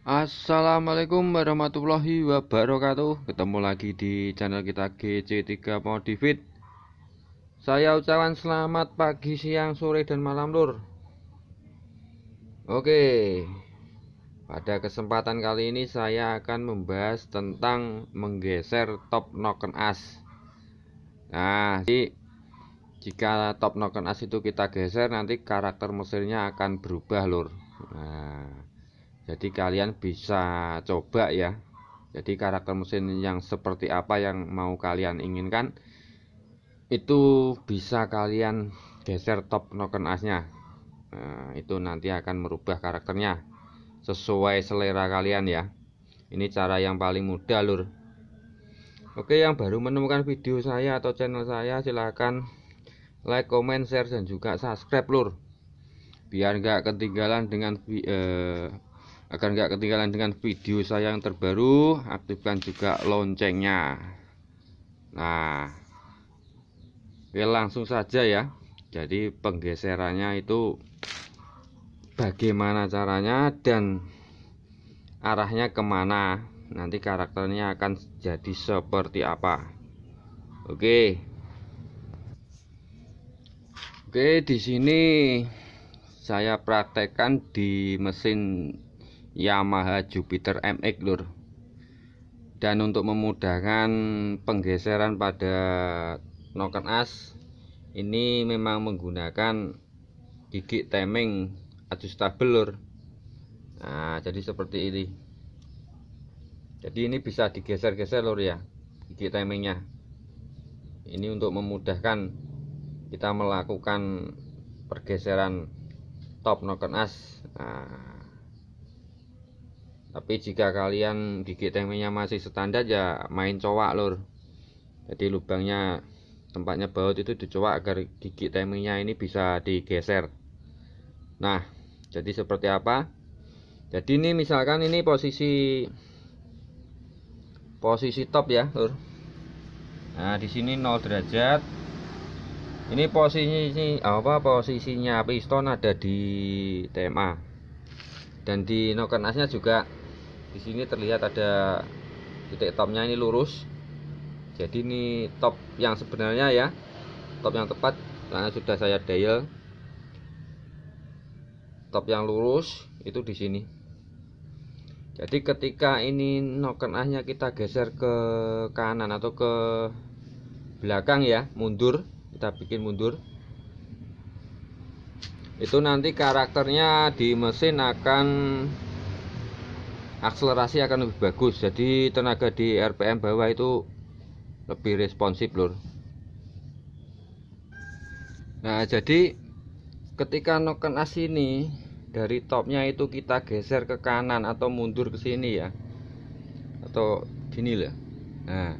Assalamualaikum warahmatullahi wabarakatuh Ketemu lagi di channel kita GC3 Modifit Saya ucapkan selamat pagi, siang, sore, dan malam lur Oke Pada kesempatan kali ini saya akan membahas tentang menggeser top noken as Nah jadi jika top noken as itu kita geser nanti karakter mesinnya akan berubah lur Nah jadi kalian bisa coba ya jadi karakter mesin yang seperti apa yang mau kalian inginkan itu bisa kalian geser top noken asnya nah, itu nanti akan merubah karakternya sesuai selera kalian ya ini cara yang paling mudah lur oke yang baru menemukan video saya atau channel saya silahkan like comment share dan juga subscribe lur biar nggak ketinggalan dengan eh, agar nggak ketinggalan dengan video saya yang terbaru aktifkan juga loncengnya nah oke langsung saja ya jadi penggeserannya itu bagaimana caranya dan arahnya kemana nanti karakternya akan jadi seperti apa oke oke di sini saya praktekkan di mesin Yamaha Jupiter MX lur dan untuk memudahkan penggeseran pada noken as ini memang menggunakan gigi timing adjustable lur nah jadi seperti ini jadi ini bisa digeser-geser lur ya gigi timingnya ini untuk memudahkan kita melakukan pergeseran top noken as nah tapi jika kalian gigi temennya masih standar ya main cowak lor jadi lubangnya tempatnya baut itu dicowak agar gigi temennya ini bisa digeser nah jadi seperti apa jadi ini misalkan ini posisi posisi top ya lur nah di sini 0 derajat ini posisinya ini apa posisinya piston ada di TMA dan di noken asnya juga di sini terlihat ada titik topnya ini lurus jadi ini top yang sebenarnya ya top yang tepat karena sudah saya dial top yang lurus itu di sini jadi ketika ini noken kita geser ke kanan atau ke belakang ya mundur kita bikin mundur itu nanti karakternya di mesin akan akselerasi akan lebih bagus jadi tenaga di RPM bawah itu lebih responsif lur nah jadi ketika noken as ini dari topnya itu kita geser ke kanan atau mundur ke sini ya atau gini lah nah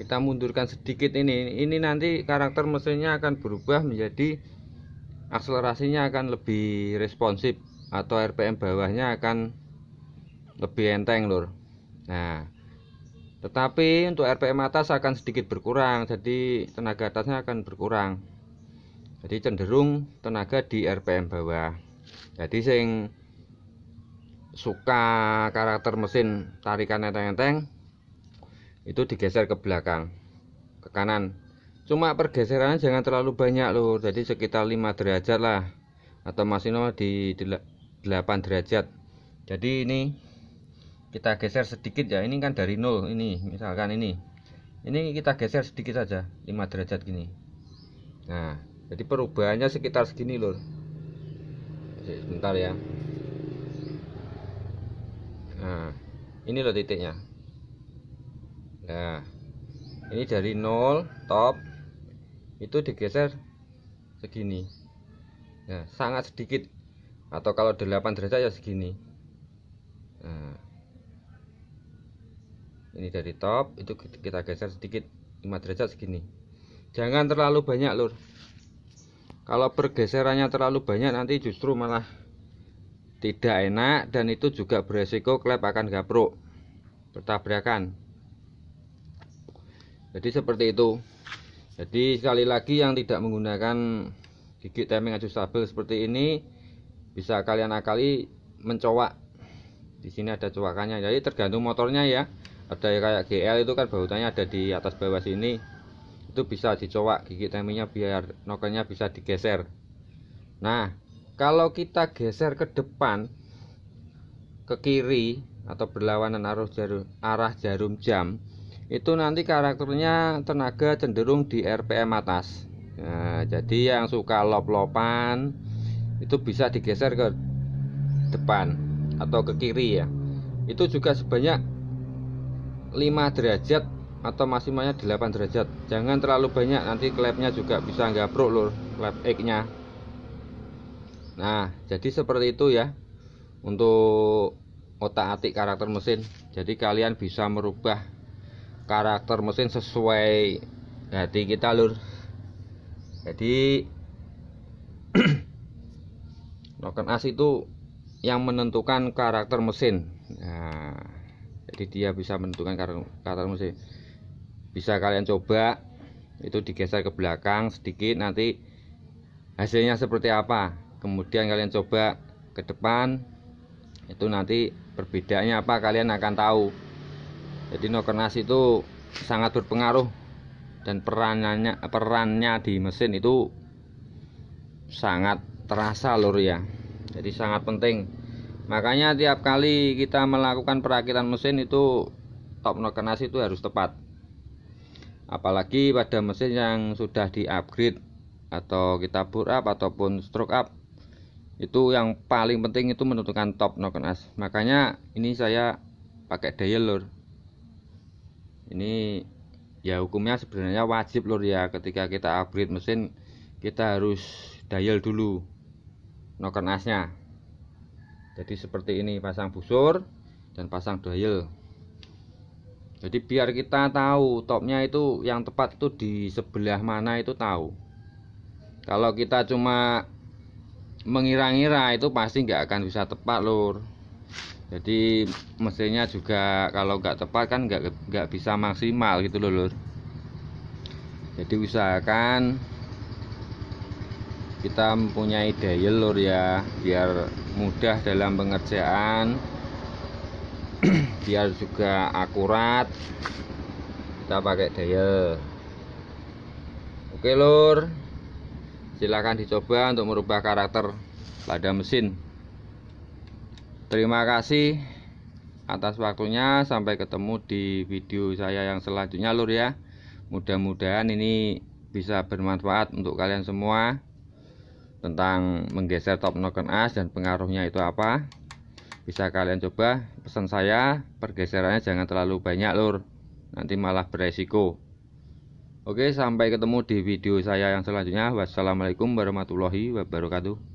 kita mundurkan sedikit ini ini nanti karakter mesinnya akan berubah menjadi akselerasinya akan lebih responsif atau RPM bawahnya akan lebih enteng lur nah tetapi untuk RPM atas akan sedikit berkurang jadi tenaga atasnya akan berkurang jadi cenderung tenaga di RPM bawah jadi sing suka karakter mesin tarikan enteng-enteng itu digeser ke belakang ke kanan cuma pergeserannya jangan terlalu banyak loh jadi sekitar 5 derajat lah atau maksimal di 8 derajat jadi ini kita geser sedikit ya ini kan dari nol ini misalkan ini ini kita geser sedikit saja 5 derajat gini nah jadi perubahannya sekitar segini lur sebentar ya nah ini loh titiknya nah ini dari nol top itu digeser segini nah sangat sedikit atau kalau 8 derajat ya segini nah ini dari top itu kita geser sedikit 5 derajat segini jangan terlalu banyak lur kalau pergeserannya terlalu banyak nanti justru malah tidak enak dan itu juga beresiko klep akan gaprok bertabrakan jadi seperti itu jadi sekali lagi yang tidak menggunakan gigi timing adjustable seperti ini bisa kalian akali mencowak di sini ada coakannya jadi tergantung motornya ya ada kayak GL itu kan bautanya ada di atas bawah sini itu bisa dicowak gigi timingnya biar nokenya bisa digeser nah kalau kita geser ke depan ke kiri atau berlawanan arah jarum, arah jarum jam itu nanti karakternya tenaga cenderung di RPM atas nah, jadi yang suka lop-lopan itu bisa digeser ke depan atau ke kiri ya itu juga sebanyak 5 derajat atau maksimalnya 8 derajat jangan terlalu banyak nanti klepnya juga bisa gabruk lur klep egg nya nah jadi seperti itu ya untuk otak atik karakter mesin jadi kalian bisa merubah karakter mesin sesuai hati kita lur jadi token as itu yang menentukan karakter mesin nah jadi dia bisa menentukan karakter musik bisa kalian coba itu digeser ke belakang sedikit nanti hasilnya seperti apa kemudian kalian coba ke depan itu nanti perbedaannya apa kalian akan tahu jadi nokernas itu sangat berpengaruh dan perannya perannya di mesin itu sangat terasa lur ya jadi sangat penting makanya tiap kali kita melakukan perakitan mesin itu top nokenas itu harus tepat apalagi pada mesin yang sudah di upgrade atau kita bore up ataupun stroke up itu yang paling penting itu menentukan top nokenas makanya ini saya pakai dial lor ini ya hukumnya sebenarnya wajib lor ya ketika kita upgrade mesin kita harus dial dulu nokenasnya jadi seperti ini pasang busur dan pasang dial jadi biar kita tahu topnya itu yang tepat itu di sebelah mana itu tahu kalau kita cuma mengira-ngira itu pasti nggak akan bisa tepat lur jadi mesinnya juga kalau nggak tepat kan nggak nggak bisa maksimal gitu loh lur jadi usahakan kita mempunyai daya lur ya biar mudah dalam pengerjaan biar juga akurat kita pakai daya oke lur silahkan dicoba untuk merubah karakter pada mesin terima kasih atas waktunya sampai ketemu di video saya yang selanjutnya lur ya mudah-mudahan ini bisa bermanfaat untuk kalian semua tentang menggeser top noken as dan pengaruhnya itu apa bisa kalian coba pesan saya pergeserannya jangan terlalu banyak lur nanti malah beresiko oke sampai ketemu di video saya yang selanjutnya wassalamualaikum warahmatullahi wabarakatuh